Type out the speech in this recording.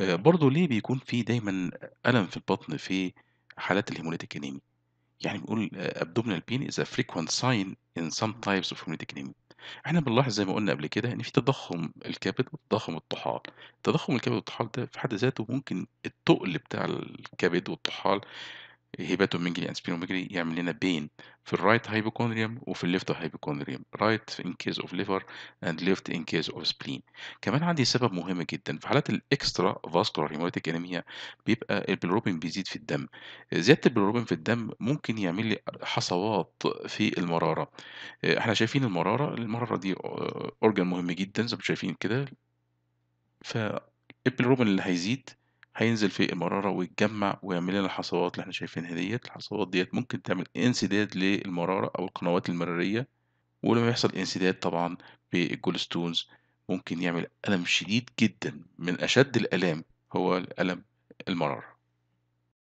آه، برضه ليه بيكون في دايمًا ألم في البطن في حالات الهيموليتيك انيميا يعني بنقول آه، abdominal pain is a frequent sign in some types of hemolytic anemia. إحنا بنلاحظ زي ما قُلنا قبل كده إن في تضخُّم الكبد وتضخُّم الطحال. تضخُّم الكبد والطحال ده في حد ذاته ممكن التُّقل بتاع الكبد والطحال هيباتوميجري يعني انسبيروميجري يعمل لنا بين في الرايت هايبوكوندريوم وفي الليفت هايبوكوندريوم رايت ان كيس اوف ليفر اند ليفت ان كيس اوف سبلين كمان عندي سبب مهم جدا في حالات الاكسترا فاسكولار هيموليتيك انيميا بيبقى البيلروبين بيزيد في الدم زياده البيلروبين في الدم ممكن يعمل لي حصوات في المراره آه، احنا شايفين المراره المراره دي اورجان آه، مهم جدا زي ما شايفين كده ف البيلروبين اللي هيزيد هينزل في المرارة ويتجمع ويعمل لنا الحصوات اللي احنا شايفينها ديت الحصوات ديت ممكن تعمل انسداد للمرارة أو القنوات المرارية ولما يحصل انسداد طبعا بالجولستونز ممكن يعمل ألم شديد جدا من أشد الآلام هو الألم المرارة